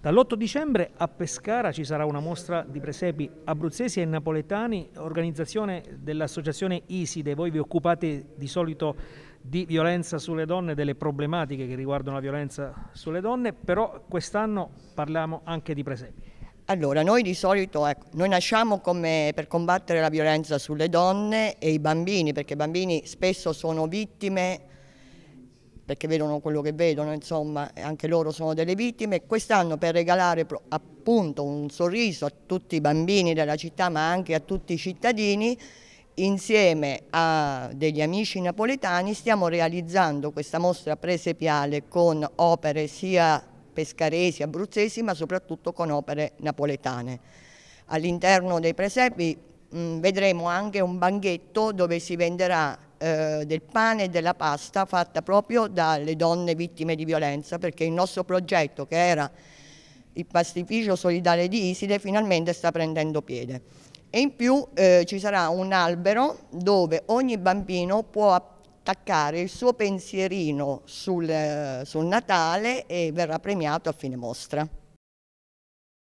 Dall'8 dicembre a Pescara ci sarà una mostra di presepi abruzzesi e napoletani, organizzazione dell'associazione Iside. Voi vi occupate di solito di violenza sulle donne, delle problematiche che riguardano la violenza sulle donne, però quest'anno parliamo anche di presepi. Allora, noi di solito, ecco, noi nasciamo come per combattere la violenza sulle donne e i bambini, perché i bambini spesso sono vittime perché vedono quello che vedono, insomma, anche loro sono delle vittime. Quest'anno per regalare appunto un sorriso a tutti i bambini della città, ma anche a tutti i cittadini, insieme a degli amici napoletani stiamo realizzando questa mostra presepiale con opere sia pescaresi, abruzzesi, ma soprattutto con opere napoletane. All'interno dei presepi mh, mm, vedremo anche un banchetto dove si venderà eh, del pane e della pasta fatta proprio dalle donne vittime di violenza perché il nostro progetto che era il pastificio solidale di Iside finalmente sta prendendo piede. E in più eh, ci sarà un albero dove ogni bambino può attaccare il suo pensierino sul, eh, sul Natale e verrà premiato a fine mostra.